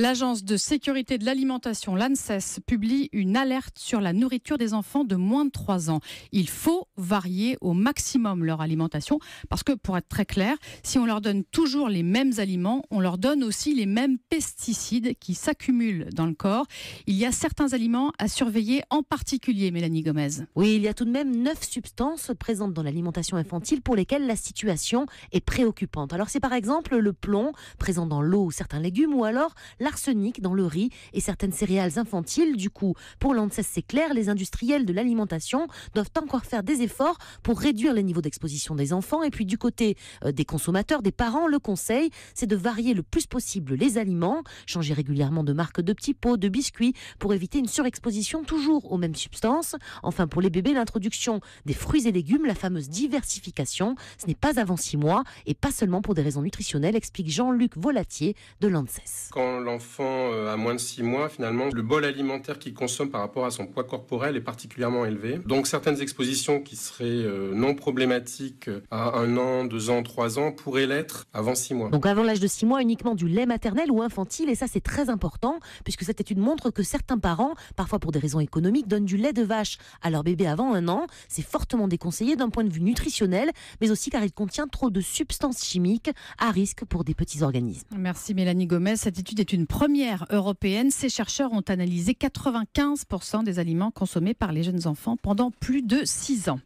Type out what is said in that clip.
L'Agence de sécurité de l'alimentation, l'ANSES, publie une alerte sur la nourriture des enfants de moins de 3 ans. Il faut varier au maximum leur alimentation parce que, pour être très clair, si on leur donne toujours les mêmes aliments, on leur donne aussi les mêmes pesticides qui s'accumulent dans le corps. Il y a certains aliments à surveiller, en particulier, Mélanie Gomez. Oui, il y a tout de même 9 substances présentes dans l'alimentation infantile pour lesquelles la situation est préoccupante. Alors, c'est par exemple le plomb présent dans l'eau ou certains légumes ou alors la Arsenic dans le riz et certaines céréales infantiles. Du coup, pour l'ANSES, c'est clair, les industriels de l'alimentation doivent encore faire des efforts pour réduire les niveaux d'exposition des enfants. Et puis du côté euh, des consommateurs, des parents, le conseil, c'est de varier le plus possible les aliments, changer régulièrement de marque de petits pots, de biscuits, pour éviter une surexposition toujours aux mêmes substances. Enfin, pour les bébés, l'introduction des fruits et légumes, la fameuse diversification, ce n'est pas avant six mois et pas seulement pour des raisons nutritionnelles, explique Jean-Luc Volatier de l'ANSES. Quand enfant euh, à moins de 6 mois, finalement, le bol alimentaire qu'il consomme par rapport à son poids corporel est particulièrement élevé. Donc certaines expositions qui seraient euh, non problématiques euh, à 1 an, 2 ans, 3 ans pourraient l'être avant 6 mois. Donc avant l'âge de 6 mois, uniquement du lait maternel ou infantile, et ça c'est très important, puisque cette étude montre que certains parents, parfois pour des raisons économiques, donnent du lait de vache à leur bébé avant 1 an. C'est fortement déconseillé d'un point de vue nutritionnel, mais aussi car il contient trop de substances chimiques à risque pour des petits organismes. Merci Mélanie Gomez. Cette étude est une une première européenne. Ces chercheurs ont analysé 95% des aliments consommés par les jeunes enfants pendant plus de 6 ans.